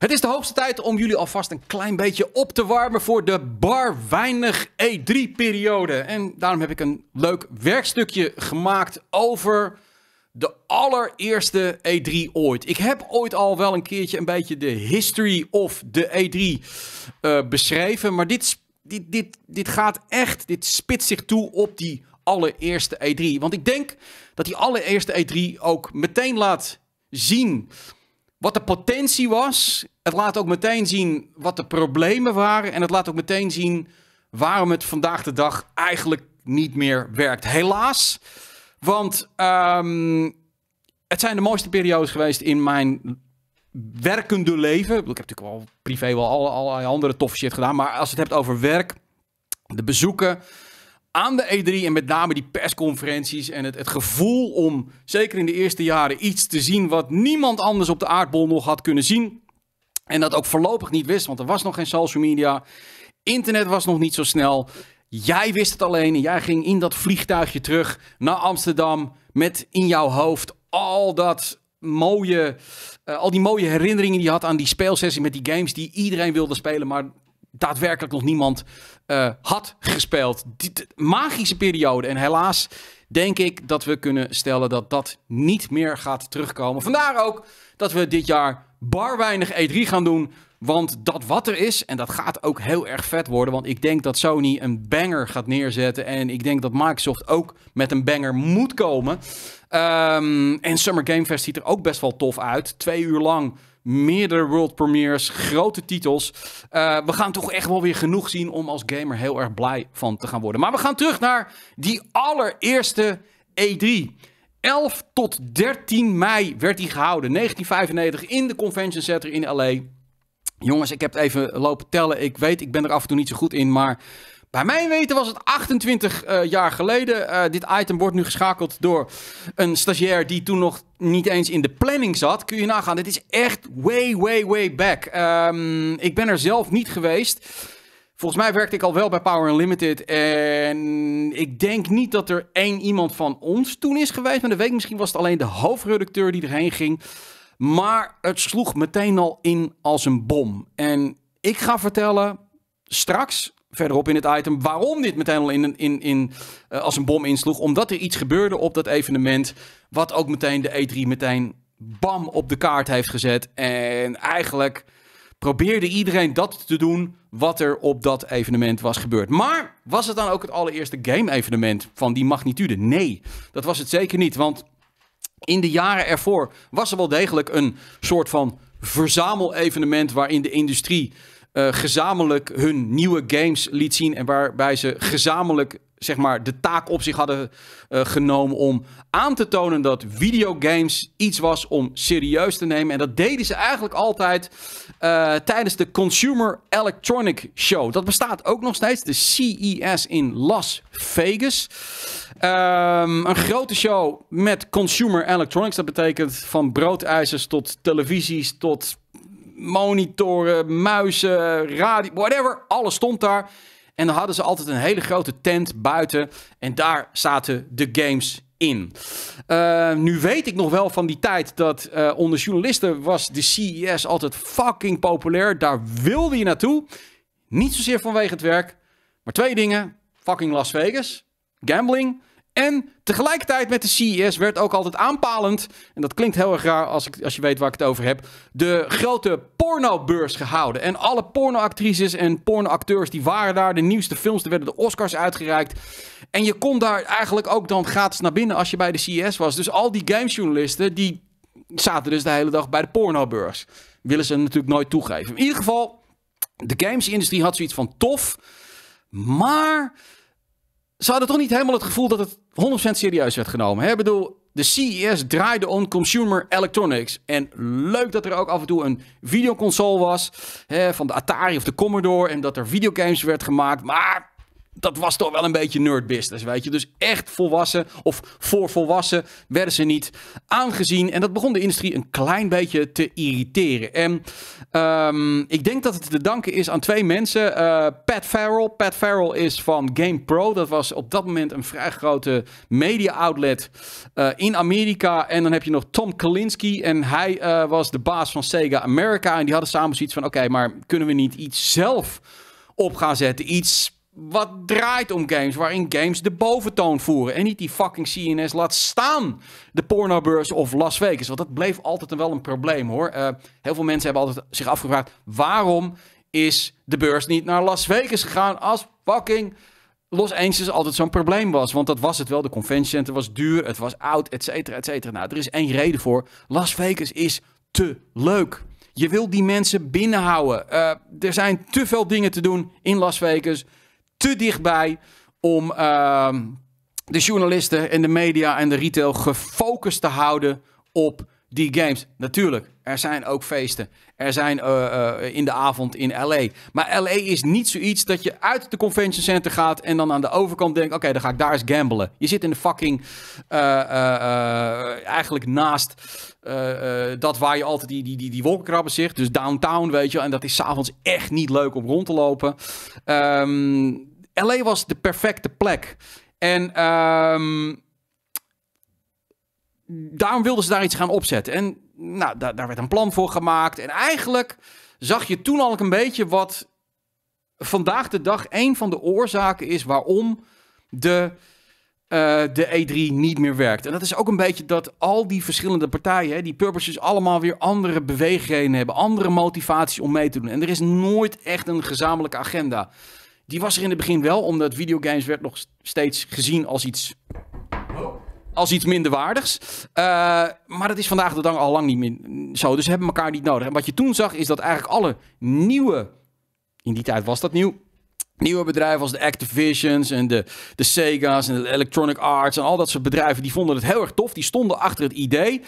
Het is de hoogste tijd om jullie alvast een klein beetje op te warmen voor de bar weinig E3-periode. En daarom heb ik een leuk werkstukje gemaakt over de allereerste E3 ooit. Ik heb ooit al wel een keertje een beetje de history of de E3 eh, beschreven. Maar dit, dit, dit, dit gaat echt, dit spitst zich toe op die allereerste E3. Want ik denk dat die allereerste E3 ook meteen laat zien wat de potentie was. Het laat ook meteen zien wat de problemen waren. En het laat ook meteen zien waarom het vandaag de dag eigenlijk niet meer werkt. Helaas. Want ehm, het zijn de mooiste periodes geweest in mijn werkende leven. Ik heb natuurlijk wel privé wel allerlei andere toffe shit gedaan. Maar als het hebt over werk, de bezoeken aan de E3 en met name die persconferenties en het, het gevoel om, zeker in de eerste jaren, iets te zien wat niemand anders op de aardbol nog had kunnen zien. En dat ook voorlopig niet wist, want er was nog geen social media. Internet was nog niet zo snel. Jij wist het alleen en jij ging in dat vliegtuigje terug naar Amsterdam met in jouw hoofd al dat mooie, eh, al die mooie herinneringen die je had aan die speelsessie met die games die iedereen wilde spelen, maar daadwerkelijk nog niemand eh, had gespeeld. Die magische periode. En helaas denk ik dat we kunnen stellen dat dat niet meer gaat terugkomen. Vandaar ook dat we dit jaar bar weinig E3 gaan doen. Want dat wat er is, en dat gaat ook heel erg vet worden. Want ik denk dat Sony een banger gaat neerzetten. En ik denk dat Microsoft ook met een banger moet komen. Ehm, en Summer Game Fest ziet er ook best wel tof uit. Twee uur lang meerdere world premieres, grote titels. Eh, we gaan toch echt wel weer genoeg zien om als gamer heel erg blij van te gaan worden. Maar we gaan terug naar die allereerste E3. 11 tot 13 mei werd die gehouden. 1995 in de Convention Center in LA. Jongens, ik heb het even lopen tellen. Ik weet, ik ben er af en toe niet zo goed in, maar bij mijn weten was het 28 eh, jaar geleden. Eh, dit item wordt nu geschakeld door een stagiair die toen nog niet eens in de planning zat. Kun je nagaan, dit is echt way, way, way back. Ehm, ik ben er zelf niet geweest. Volgens mij werkte ik al wel bij Power Unlimited. En ik denk niet dat er één iemand van ons toen is geweest. Maar de week misschien was het alleen de hoofdredacteur die erheen ging. Maar het sloeg meteen al in als een bom. En ik ga vertellen straks verderop in het item waarom dit meteen al in, in, in, eh, als een bom insloeg. Omdat er iets gebeurde op dat evenement. Wat ook meteen de E3 meteen bam op de kaart heeft gezet. En eigenlijk probeerde iedereen dat te doen wat er op dat evenement was gebeurd. Maar was het dan ook het allereerste game-evenement van die magnitude? Nee, dat was het zeker niet. Want in de jaren ervoor was er wel degelijk een soort van verzamelevenement waarin de industrie eh, gezamenlijk hun nieuwe games liet zien. En waarbij ze gezamenlijk zeg maar, de taak op zich hadden eh, genomen om aan te tonen dat videogames iets was om serieus te nemen. En dat deden ze eigenlijk altijd eh, tijdens de Consumer Electronic Show. Dat bestaat ook nog steeds, de CES in Las Vegas. Ehm, een grote show met consumer electronics. Dat betekent van broodijzers tot televisies tot monitoren, muizen, radio, whatever. Alles stond daar. En dan hadden ze altijd een hele grote tent buiten. En daar zaten de games in. Eh, nu weet ik nog wel van die tijd dat eh, onder journalisten was de CES altijd fucking populair. Daar wilde je naartoe. Niet zozeer vanwege het werk. Maar twee dingen. Fucking Las Vegas. Gambling. En tegelijkertijd met de CES werd ook altijd aanpalend, en dat klinkt heel erg raar als, ik, als je weet waar ik het over heb, de grote pornobeurs gehouden. En alle pornoactrices en pornoacteurs die waren daar, de nieuwste films, er werden de Oscars uitgereikt. En je kon daar eigenlijk ook dan gratis naar binnen als je bij de CES was. Dus al die gamesjournalisten die zaten dus de hele dag bij de pornobeurs. Willen ze natuurlijk nooit toegeven. In ieder geval, de gamesindustrie had zoiets van tof, maar ze hadden toch niet helemaal het gevoel dat het 100% serieus werd genomen. Hè? Ik bedoel, de CES draaide om consumer electronics. En leuk dat er ook af en toe een videoconsole was hè, van de Atari of de Commodore. En dat er videogames werd gemaakt. Maar dat was toch wel een beetje nerd business, weet je. Dus echt volwassen of voor volwassen werden ze niet aangezien. En dat begon de industrie een klein beetje te irriteren. En ehm, ik denk dat het te danken is aan twee mensen. Eh, Pat Farrell. Pat Farrell is van GamePro. Dat was op dat moment een vrij grote media outlet eh, in Amerika. En dan heb je nog Tom Kalinski. En hij eh, was de baas van Sega America. En die hadden samen zoiets van, oké, maar kunnen we niet iets zelf op gaan zetten? Iets wat draait om games. Waarin games de boventoon voeren. En niet die fucking CNS laat staan. De pornobeurs of Las Vegas. Want dat bleef altijd wel een probleem hoor. Eh, heel veel mensen hebben altijd zich afgevraagd. Waarom is de beurs niet naar Las Vegas gegaan als fucking... Los Angeles altijd zo'n probleem was. Want dat was het wel. De convention center was duur. Het was oud, et cetera, et cetera. Nou, er is één reden voor. Las Vegas is te leuk. Je wil die mensen binnenhouden. Eh, er zijn te veel dingen te doen in Las Vegas te dichtbij om ehm, de journalisten en de media en de retail gefocust te houden op die games. Natuurlijk, er zijn ook feesten. Er zijn eh, eh, in de avond in LA. Maar LA is niet zoiets dat je uit de convention center gaat en dan aan de overkant denkt: oké, dan ga ik daar eens gamblen. Je zit in de fucking. Eh, eigenlijk naast dat waar je altijd die, die, die, wolkenkrabben zit. Dus downtown, weet je. En dat is s'avonds echt niet leuk om rond te lopen. Ehm, LA was de perfecte plek. En ehm, daarom wilden ze daar iets gaan opzetten. En nou, daar, daar werd een plan voor gemaakt. En eigenlijk zag je toen al een beetje wat vandaag de dag een van de oorzaken is waarom de, eh, de E3 niet meer werkt. En dat is ook een beetje dat al die verschillende partijen, hè, die purposes allemaal weer andere beweegredenen hebben, andere motivaties om mee te doen. En er is nooit echt een gezamenlijke agenda. Die was er in het begin wel, omdat videogames werd nog steeds gezien als iets als iets minder waardigs. Eh, maar dat is vandaag de dag al lang niet meer zo. Dus ze hebben elkaar niet nodig. En wat je toen zag, is dat eigenlijk alle nieuwe. In die tijd was dat nieuw. Nieuwe bedrijven als de Activisions en de, de Sega's en de Electronic Arts en al dat soort bedrijven, die vonden het heel erg tof. Die stonden achter het idee.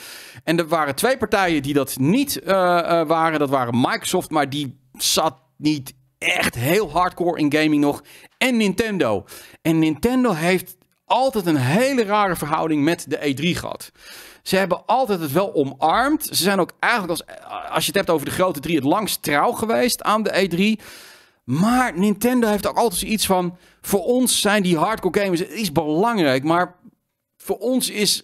En er waren twee partijen die dat niet eh, eh, waren. Dat waren Microsoft, maar die zat niet echt heel hardcore in gaming nog. En Nintendo. En Nintendo heeft altijd een hele rare verhouding met de E3 gehad. Ze hebben altijd het wel omarmd. Ze zijn ook eigenlijk, als, als je het hebt over de grote drie, het langst trouw geweest aan de E3. Maar Nintendo heeft ook altijd iets van... Voor ons zijn die hardcore gamers is belangrijk. Maar voor ons is...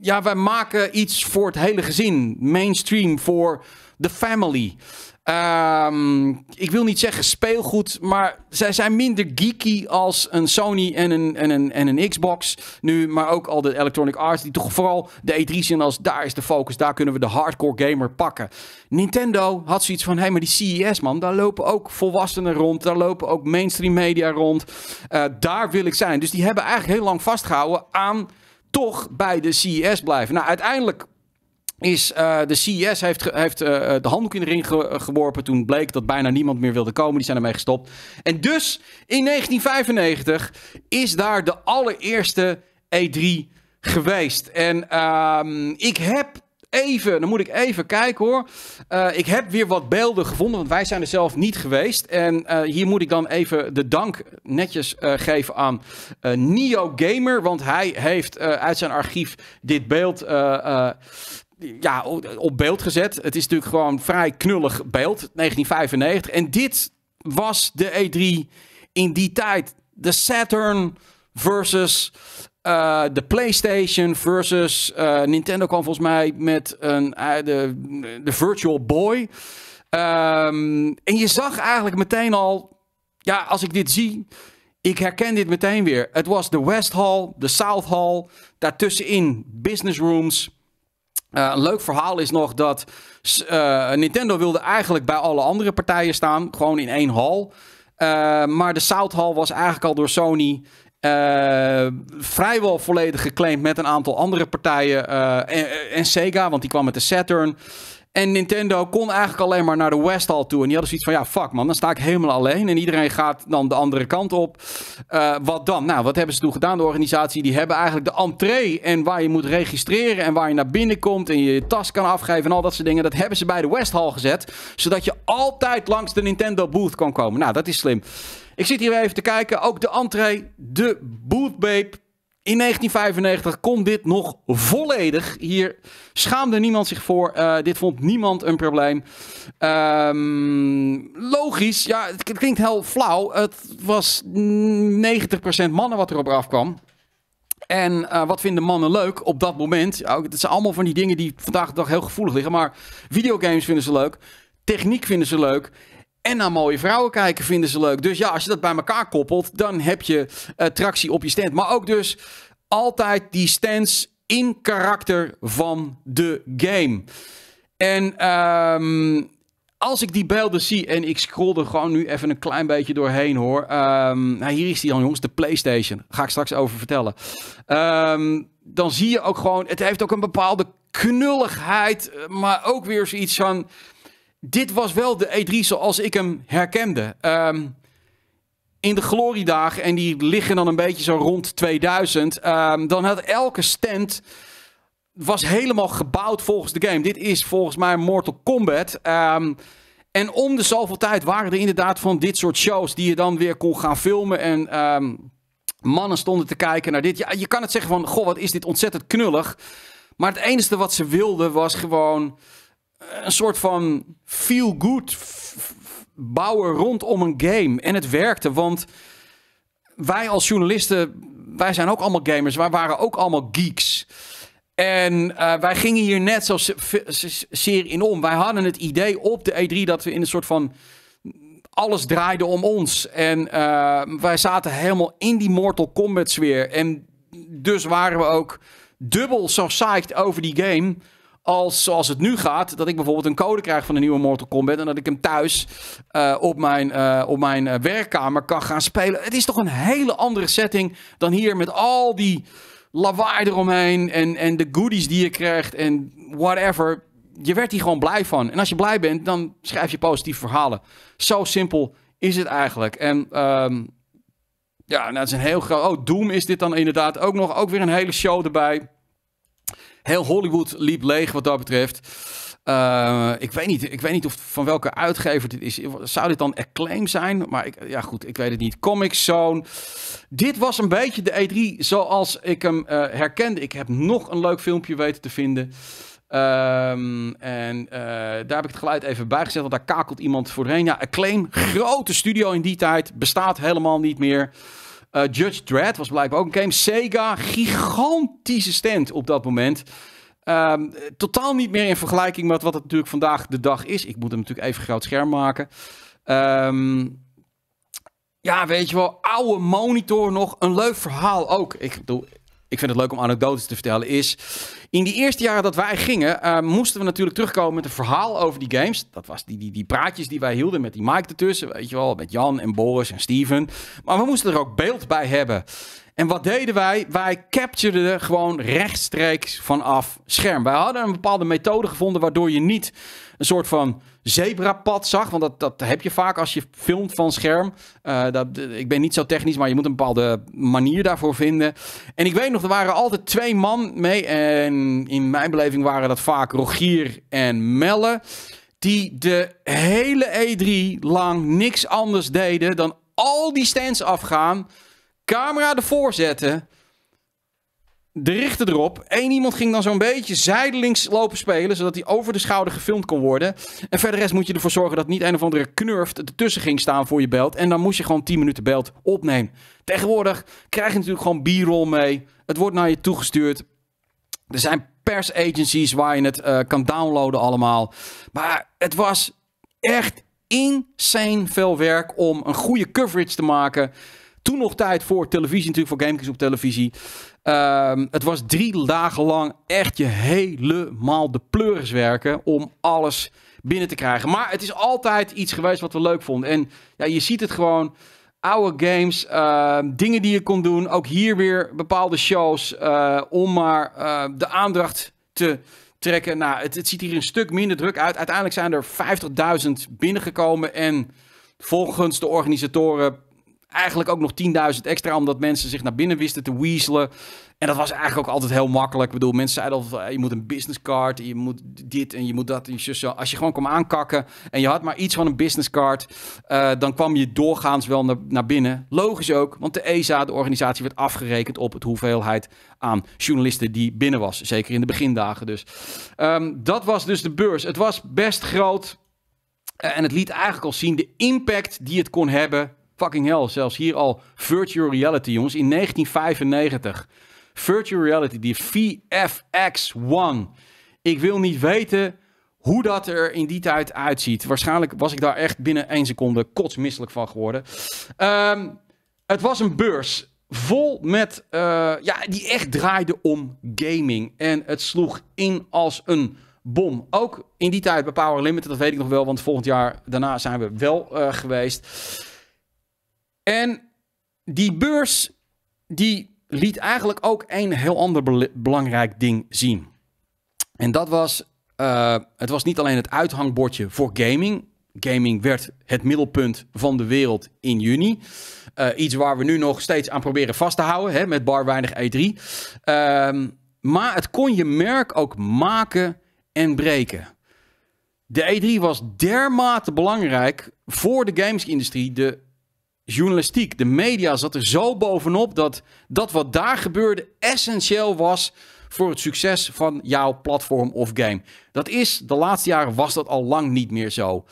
Ja, wij maken iets voor het hele gezin. Mainstream voor The Family. Ehm, ik wil niet zeggen speelgoed, maar zij zijn minder geeky als een Sony en een, en, een, en een Xbox nu. Maar ook al de Electronic Arts, die toch vooral de E3 zien als daar is de focus. Daar kunnen we de hardcore gamer pakken. Nintendo had zoiets van, hé, hey, maar die CES man, daar lopen ook volwassenen rond. Daar lopen ook mainstream media rond. Eh, daar wil ik zijn. Dus die hebben eigenlijk heel lang vastgehouden aan toch bij de CES blijven. Nou, uiteindelijk is eh, de CES heeft, heeft eh, eh, de handdoek in de ring geworpen. Toen bleek dat bijna niemand meer wilde komen. Die zijn ermee gestopt. En dus in 1995 is daar de allereerste E3 geweest. En ehm, ik heb even, dan moet ik even kijken hoor. ik heb weer wat beelden gevonden, want wij zijn er zelf niet geweest. En hier moet ik dan even de dank netjes geven aan Nio Gamer, want hij heeft uit zijn archief dit beeld ja, op beeld gezet. Het is natuurlijk gewoon vrij knullig beeld, 1995. En dit was de E3 in die tijd. De Saturn versus eh, de PlayStation versus eh, Nintendo kwam volgens mij met een, eh, de, de Virtual Boy. Ehm, en je zag eigenlijk meteen al, ja, als ik dit zie, ik herken dit meteen weer. Het was de West Hall, de South Hall, daartussenin business rooms. Eh, een leuk verhaal is nog dat eh, Nintendo wilde eigenlijk bij alle andere partijen staan, gewoon in één hal. Eh, maar de South Hall was eigenlijk al door Sony vrijwel volledig geclaimd met een aantal andere partijen. en, Sega, want die kwam met de Saturn. En Nintendo kon eigenlijk alleen maar naar de West Hall toe. En die hadden zoiets van, ja, fuck man, dan sta ik helemaal alleen. En iedereen gaat dan de andere kant op. Eh, wat dan? Nou, wat hebben ze toen gedaan? De organisatie, die hebben eigenlijk de entree... en waar je moet registreren en waar je naar binnen komt... en je, je tas kan afgeven en al dat soort dingen... dat hebben ze bij de West Hall gezet. Zodat je altijd langs de Nintendo booth kan komen. Nou, dat is slim. Ik zit hier even te kijken. Ook de entree, de booth babe. In 1995 kon dit nog volledig. Hier schaamde niemand zich voor. Eh, dit vond niemand een probleem. Ehm, logisch, ja, het klinkt heel flauw. Het was 90% mannen wat erop afkwam. En eh, wat vinden mannen leuk op dat moment? Ja, het zijn allemaal van die dingen die vandaag de dag heel gevoelig liggen. Maar videogames vinden ze leuk. Techniek vinden ze leuk en naar mooie vrouwen kijken vinden ze leuk. Dus ja, als je dat bij elkaar koppelt, dan heb je uh, tractie op je stand. Maar ook dus altijd die stands in karakter van de game. En ehm, als ik die beelden zie, en ik scroll er gewoon nu even een klein beetje doorheen hoor. Ehm, nou, hier is die dan jongens, de PlayStation. ga ik straks over vertellen. Ehm, dan zie je ook gewoon, het heeft ook een bepaalde knulligheid, eh, maar ook weer zoiets van dit was wel de E3 zoals ik hem herkende. Ehm, in de gloriedagen, en die liggen dan een beetje zo rond 2000, ehm, dan had elke stand was helemaal gebouwd volgens de game. Dit is volgens mij Mortal Kombat. Ehm, en om de zoveel tijd waren er inderdaad van dit soort shows die je dan weer kon gaan filmen. En mannen stonden te kijken naar dit. Ja, je kan het zeggen van, goh, wat is dit ontzettend knullig. Maar het enige wat ze wilden was gewoon een soort van feel-good bouwen rondom een game. En het werkte, want wij als journalisten, wij zijn ook allemaal gamers. Wij waren ook allemaal geeks. En eh, wij gingen hier net zo zeer in om. Wij hadden het idee op de E3 dat we in een soort van... Alles draaide om ons. En eh, wij zaten helemaal in die Mortal Kombat sfeer. En dus waren we ook dubbel zo psyched over die game als zoals het nu gaat, dat ik bijvoorbeeld een code krijg van de nieuwe Mortal Kombat. En dat ik hem thuis eh, op mijn, eh, op mijn eh, werkkamer kan gaan spelen. Het is toch een hele andere setting dan hier met al die lawaai eromheen. En, en de goodies die je krijgt en whatever. Je werd hier gewoon blij van. En als je blij bent, dan schrijf je positieve verhalen. Zo simpel is het eigenlijk. En um, ja, dat nou, is een heel groot. Oh, Doom is dit dan inderdaad ook nog. Ook weer een hele show erbij. Heel Hollywood liep leeg wat dat betreft. Eh, ik, weet niet, ik weet niet of van welke uitgever dit is. Zou dit dan Acclaim zijn? Maar ik, ja, goed, ik weet het niet. Comics Zone. Dit was een beetje de E3 zoals ik hem eh, herkende. Ik heb nog een leuk filmpje weten te vinden. Ehm, en eh, daar heb ik het geluid even bij gezet, want daar kakelt iemand voorheen. Ja, Acclaim, grote studio in die tijd, bestaat helemaal niet meer. Uh, Judge Dread was blijkbaar ook een game. Sega, gigantische stand op dat moment. Ehm, totaal niet meer in vergelijking met wat het natuurlijk vandaag de dag is. Ik moet hem natuurlijk even groot scherm maken. Ehm, ja, weet je wel, oude monitor nog. Een leuk verhaal ook. Ik bedoel, ik vind het leuk om anekdotes te vertellen, is in die eerste jaren dat wij gingen, eh, moesten we natuurlijk terugkomen met een verhaal over die games. Dat was die, die, die praatjes die wij hielden met die Mike ertussen, weet je wel, met Jan en Boris en Steven. Maar we moesten er ook beeld bij hebben. En wat deden wij? Wij captureden gewoon rechtstreeks vanaf scherm. Wij hadden een bepaalde methode gevonden waardoor je niet een soort van zebrapad zag. Want dat, dat heb je vaak als je filmt van scherm. Eh, dat, eh, ik ben niet zo technisch, maar je moet een bepaalde manier daarvoor vinden. En ik weet nog, er waren altijd twee man mee. En in mijn beleving waren dat vaak Rogier en Melle. Die de hele E3 lang niks anders deden dan al die stands afgaan camera ervoor zetten. De richten erop. Eén iemand ging dan zo'n beetje zijdelings lopen spelen. Zodat hij over de schouder gefilmd kon worden. En verder rest moet je ervoor zorgen dat niet een of andere knurft ertussen ging staan voor je belt. En dan moest je gewoon 10 minuten belt opnemen. Tegenwoordig krijg je natuurlijk gewoon b-roll mee. Het wordt naar je toegestuurd. Er zijn persagencies waar je het eh, kan downloaden allemaal. Maar het was echt insane veel werk om een goede coverage te maken toen nog tijd voor televisie, natuurlijk voor Gamekings op televisie. Ehm, het was drie dagen lang echt je helemaal de pleuris werken om alles binnen te krijgen. Maar het is altijd iets geweest wat we leuk vonden. En ja, je ziet het gewoon. Oude games, ehm, dingen die je kon doen. Ook hier weer bepaalde shows eh, om maar eh, de aandacht te trekken. Nou, het, het ziet hier een stuk minder druk uit. Uiteindelijk zijn er 50.000 binnengekomen. En volgens de organisatoren Eigenlijk ook nog 10.000 extra, omdat mensen zich naar binnen wisten te weaselen. En dat was eigenlijk ook altijd heel makkelijk. Ik bedoel, mensen zeiden al, je moet een businesscard, je moet dit en je moet dat. En Als je gewoon kwam aankakken en je had maar iets van een businesscard, uh, dan kwam je doorgaans wel naar, naar binnen. Logisch ook, want de ESA, de organisatie, werd afgerekend op het hoeveelheid aan journalisten die binnen was. Zeker in de begindagen dus. Ehm, dat was dus de beurs. Het was best groot. Eh, en het liet eigenlijk al zien de impact die het kon hebben Fucking hell, zelfs hier al virtual reality, jongens. In 1995. Virtual reality, die VFX1. Ik wil niet weten hoe dat er in die tijd uitziet. Waarschijnlijk was ik daar echt binnen één seconde kotsmisselijk van geworden. Ehm, het was een beurs vol met, eh, ja, die echt draaide om gaming. En het sloeg in als een bom. Ook in die tijd bij Power Limited, dat weet ik nog wel, want volgend jaar daarna zijn we wel eh, geweest. En die beurs die liet eigenlijk ook een heel ander belangrijk ding zien. En dat was, eh, het was niet alleen het uithangbordje voor gaming. Gaming werd het middelpunt van de wereld in juni. Eh, iets waar we nu nog steeds aan proberen vast te houden, hè, met bar weinig E3. Ehm, maar het kon je merk ook maken en breken. De E3 was dermate belangrijk voor de gamesindustrie, de journalistiek, de media zat er zo bovenop dat dat wat daar gebeurde essentieel was voor het succes van jouw platform of game. Dat is, de laatste jaren was dat al lang niet meer zo.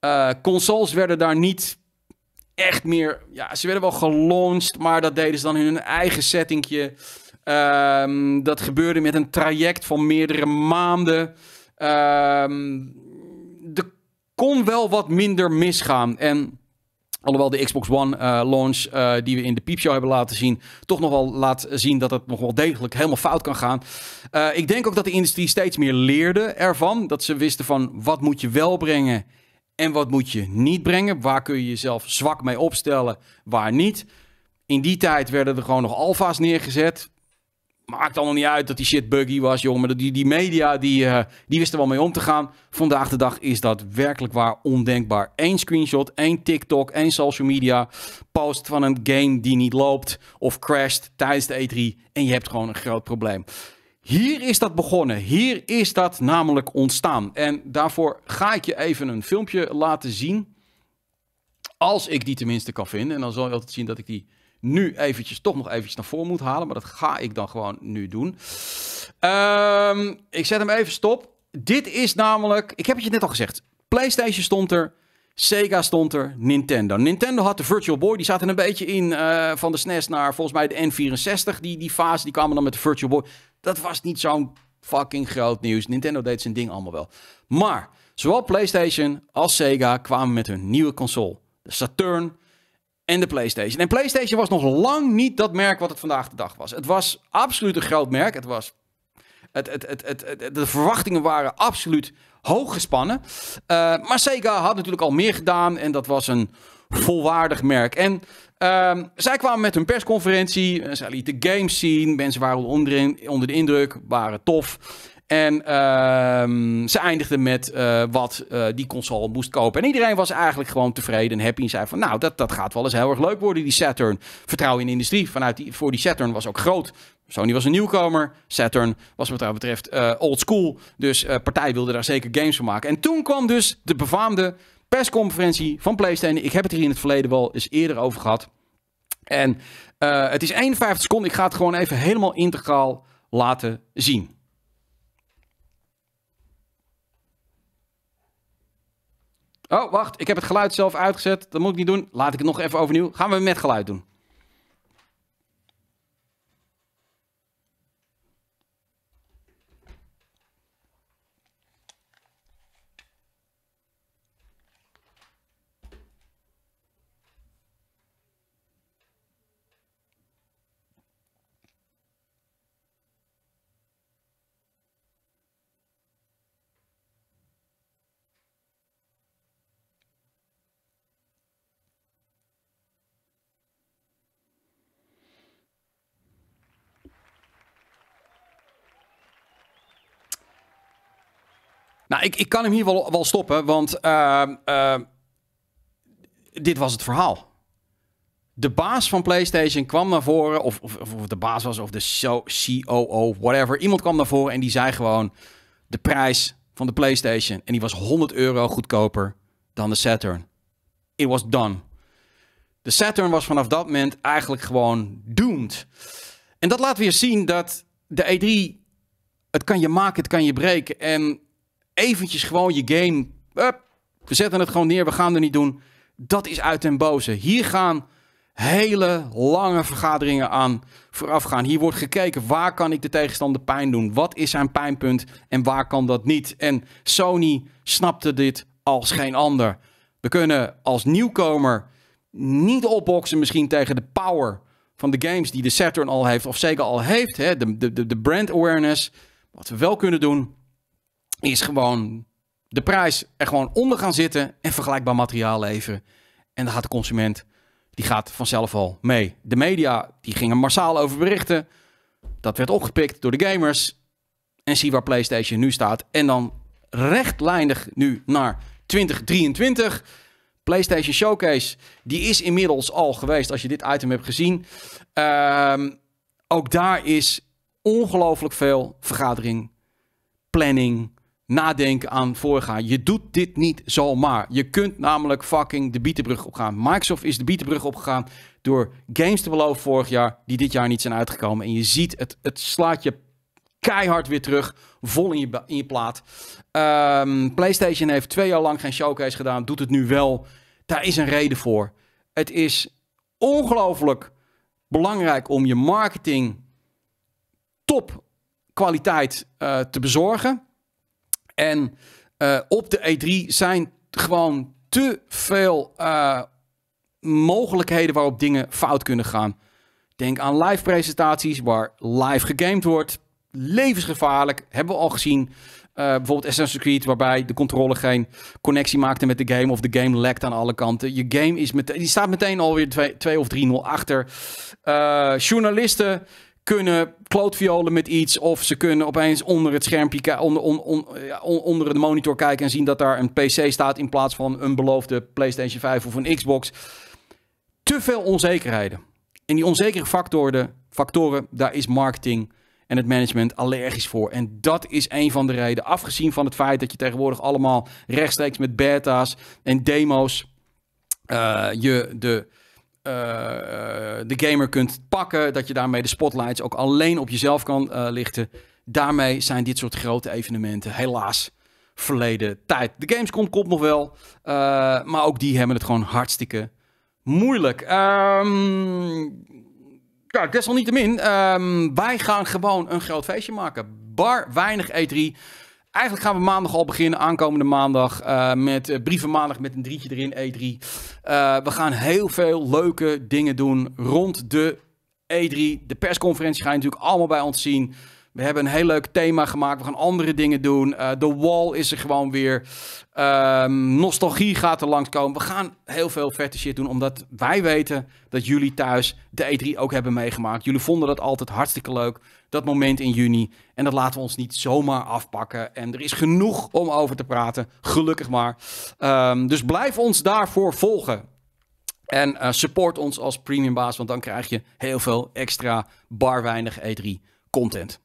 Eh, consoles werden daar niet echt meer. Ja, ze werden wel gelaunched, maar dat deden ze dan in hun eigen settingje. Ehm, dat gebeurde met een traject van meerdere maanden. Um, er kon wel wat minder misgaan. En Alhoewel de Xbox One eh, launch eh, die we in de piepshow hebben laten zien, toch nog wel laat zien dat het nog wel degelijk helemaal fout kan gaan. Eh, ik denk ook dat de industrie steeds meer leerde ervan. Dat ze wisten van wat moet je wel brengen en wat moet je niet brengen. Waar kun je jezelf zwak mee opstellen, waar niet. In die tijd werden er gewoon nog alfa's neergezet. Maakt allemaal niet uit dat die shit buggy was, jongen. Maar die, die media, die, uh, die wisten wel mee om te gaan. Vandaag de dag is dat werkelijk waar ondenkbaar. Eén screenshot, één TikTok, één social media post van een game die niet loopt of crasht tijdens de E3 en je hebt gewoon een groot probleem. Hier is dat begonnen. Hier is dat namelijk ontstaan. En daarvoor ga ik je even een filmpje laten zien. Als ik die tenminste kan vinden. En dan zal je altijd zien dat ik die nu eventjes toch nog eventjes naar voren moet halen. Maar dat ga ik dan gewoon nu doen. Ehm, ik zet hem even stop. Dit is namelijk, ik heb het je net al gezegd. PlayStation stond er. Sega stond er, Nintendo. Nintendo had de Virtual Boy, die zaten een beetje in eh, van de SNES e naar volgens mij de N64. Die, die fase, die kwamen dan met de Virtual Boy. Dat was niet zo'n fucking groot nieuws. Nintendo deed zijn ding allemaal wel. Maar, zowel PlayStation als Sega kwamen met hun nieuwe console. De Saturn en de PlayStation. En PlayStation was nog lang niet dat merk wat het vandaag de dag was. Het was absoluut een groot merk. Het was, het, het, het, het, de verwachtingen waren absoluut hoog gespannen. Eh, maar Sega had natuurlijk al meer gedaan en dat was een volwaardig merk. En ehm, zij kwamen met een persconferentie, zij lieten games zien, mensen waren onder, onder de indruk, waren tof. En ehm, ze eindigden met eh, wat eh, die console moest kopen. En iedereen was eigenlijk gewoon tevreden en happy. En zei van, nou, dat, dat gaat wel eens heel erg leuk worden, die Saturn. Vertrouwen in de industrie vanuit die, voor die Saturn was ook groot. Sony was een nieuwkomer. Saturn was wat dat betreft eh, old school. Dus partij wilde daar zeker games van maken. En toen kwam dus de befaamde persconferentie van PlayStation. Ik heb het hier in het verleden wel eens eerder over gehad. En het is 51 seconden. Ik ga het gewoon even helemaal integraal laten zien. Oh, wacht, ik heb het geluid zelf uitgezet. Dat moet ik niet doen. Laat ik het nog even overnieuw. Gaan we met geluid doen. Nou, ik, ik kan hem hier wel, wel stoppen, want ehm, ehm, dit was het verhaal. De baas van PlayStation kwam naar voren, of, of, de baas was, of de COO, whatever. Iemand kwam naar voren en die zei gewoon de prijs van de PlayStation. En die was 100 euro goedkoper dan de Saturn. It was done. De Saturn was vanaf dat moment eigenlijk gewoon doomed. En dat laat weer zien dat de E3, het kan je maken, het kan je breken. En eventjes gewoon je game. we zetten het gewoon neer, we gaan er niet doen. Dat is uit en boze. Hier gaan hele lange vergaderingen aan vooraf gaan. Hier wordt gekeken waar kan ik de tegenstander pijn doen? Wat is zijn pijnpunt en waar kan dat niet? En Sony snapte dit als geen ander. We kunnen als nieuwkomer niet opboksen misschien tegen de power van de games die de Saturn al heeft of zeker al heeft. Hè? De, de, de brand awareness. Wat we wel kunnen doen is gewoon de prijs er gewoon onder gaan zitten en vergelijkbaar materiaal leveren. En dan gaat de consument, die gaat vanzelf al mee. De media, die gingen massaal over berichten. Dat werd opgepikt door de gamers. En zie waar PlayStation nu staat. En dan rechtlijnig nu naar 2023. PlayStation Showcase, die is inmiddels al geweest als je dit item hebt gezien. Ehm, ook daar is ongelooflijk veel vergadering, planning, nadenken aan voorgaan. Je doet dit niet zomaar. Je kunt namelijk fucking de bietenbrug opgaan. Microsoft is de bietenbrug opgegaan door games te beloven vorig jaar die dit jaar niet zijn uitgekomen. En je ziet, het, het slaat je keihard weer terug, vol in je, in je plaat. Ehm, PlayStation heeft twee jaar lang geen showcase gedaan, doet het nu wel. Daar is een reden voor. Het is ongelooflijk belangrijk om je marketing top kwaliteit eh, te bezorgen. En eh, op de E3 zijn gewoon te veel eh, mogelijkheden waarop dingen fout kunnen gaan. Denk aan live presentaties waar live gegamed wordt. Levensgevaarlijk, hebben we al gezien. Eh, bijvoorbeeld Assassin's Creed, waarbij de controle geen connectie maakte met de game. Of de game lekt aan alle kanten. Je game is meteen, die staat meteen alweer 2 of 3-0 achter. journalisten kunnen klootviolen met iets. Of ze kunnen opeens onder het schermpje, onder, on, onder de monitor kijken en zien dat daar een PC staat in plaats van een beloofde PlayStation 5 of een Xbox. Te veel onzekerheden. En die onzekere factoren, factoren, daar is marketing en het management allergisch voor. En dat is een van de redenen. Afgezien van het feit dat je tegenwoordig allemaal rechtstreeks met beta's en demo's eh, je de eh, eh, de gamer kunt pakken. Dat je daarmee de spotlights ook alleen op jezelf kan eh, lichten. Daarmee zijn dit soort grote evenementen helaas verleden tijd. De Gamescom komt nog wel. maar ook die hebben het gewoon hartstikke moeilijk. Um, ja, desalniettemin, um, wij gaan gewoon een groot feestje maken. Bar weinig E3. Eigenlijk gaan we maandag al beginnen, aankomende maandag, eh, met brievenmaandag, eh, brieven maandag met een drietje erin, E3. Eh, we gaan heel veel leuke dingen doen rond de E3. De persconferentie ga je natuurlijk allemaal bij ons zien. We hebben een heel leuk thema gemaakt. We gaan andere dingen doen. De Wall is er gewoon weer. Ehm, nostalgie gaat er langskomen. We gaan heel veel vette shit doen. Omdat wij weten dat jullie thuis de E3 ook hebben meegemaakt. Jullie vonden dat altijd hartstikke leuk dat moment in juni. En dat laten we ons niet zomaar afpakken. En er is genoeg om over te praten, gelukkig maar. Ehm, dus blijf ons daarvoor volgen. En eh, support ons als premiumbaas, want dan krijg je heel veel extra weinig E3 content.